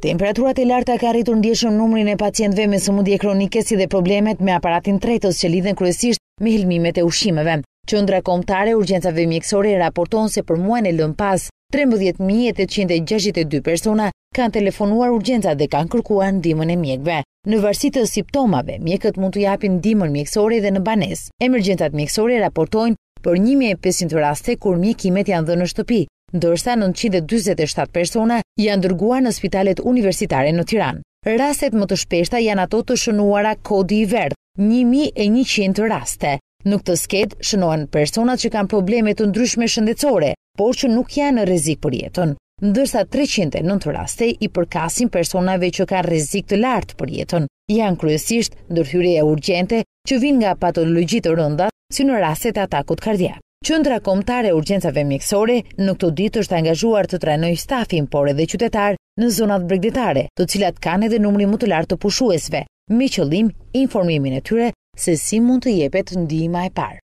Temperaturat e larta ka rritur ndjeshëm numrin e pacientve me sëmundje kronike si dhe problemet me aparatin tretës që lidhen kryesisht me hilmimet e ushimeve. Qëndra komptare urgjensave mjekësore raporton se për muajnë e lën pas, 13.862 persona kanë telefonuar urgjensat dhe kanë kërkuar dimën e mjekve. Në varsi të simptomave, mjekët mund të japin ndihmën mjekësore dhe në banesë. Emergentat mjekësore raportojnë për 1500 raste kur mjekimet janë dhënë në shtëpi, ndërsa 947 persona janë dërguar në spitalet universitare në Tiran. Rastet më të shpeshta janë ato të shënuara kodi i verdhë, 1.100 raste. Në këtë sket shënohen personat që kanë probleme të ndryshme shëndetësore, por që nuk janë në rrezik për jetën. Ndërsa 309 raste i përkasin personave që kanë rrezik të lartë për jetën. Janë kryesisht ndërhyrje urgjente që vijnë nga patologji të rënda, si në rastet e atakut kardiak. Qendra Kombëtare Urgjencave Mjekësore në këtë ditë është angazhuar të trajnojë stafin por edhe qytetar në zonat bregditare, të cilat kanë edhe numri më të lartë të pushuesve, me qëllim informimin e tyre se si mund të jepet ndihma e parë.